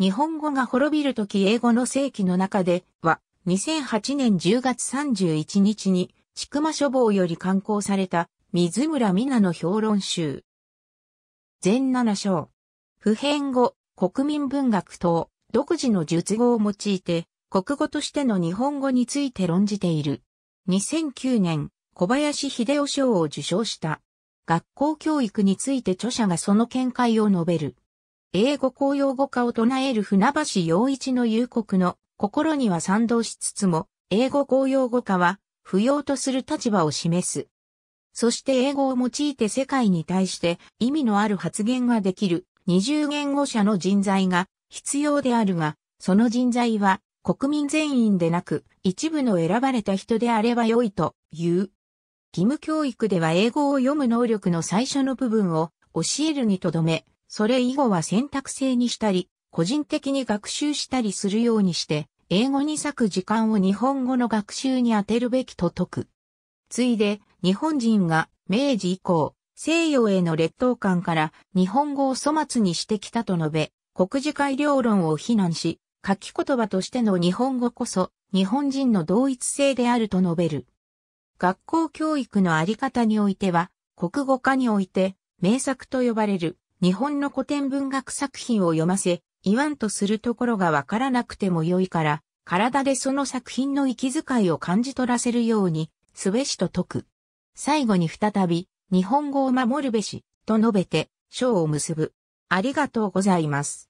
日本語が滅びるとき英語の世紀の中では、2008年10月31日に、千曲書房より刊行された、水村美奈の評論集。全7章。普遍語、国民文学等、独自の術語を用いて、国語としての日本語について論じている。2009年、小林秀夫賞を受賞した。学校教育について著者がその見解を述べる。英語公用語化を唱える船橋陽一の夕刻の心には賛同しつつも、英語公用語化は不要とする立場を示す。そして英語を用いて世界に対して意味のある発言ができる二重言語者の人材が必要であるが、その人材は国民全員でなく一部の選ばれた人であれば良いという。義務教育では英語を読む能力の最初の部分を教えるにとどめ、それ以後は選択制にしたり、個人的に学習したりするようにして、英語に割く時間を日本語の学習に充てるべきと説く。ついで、日本人が明治以降、西洋への劣等感から日本語を粗末にしてきたと述べ、国事改良論を非難し、書き言葉としての日本語こそ日本人の同一性であると述べる。学校教育のあり方においては、国語科において、名作と呼ばれる日本の古典文学作品を読ませ、言わんとするところがわからなくても良いから、体でその作品の息遣いを感じ取らせるように、すべしと解く。最後に再び、日本語を守るべし、と述べて、章を結ぶ。ありがとうございます。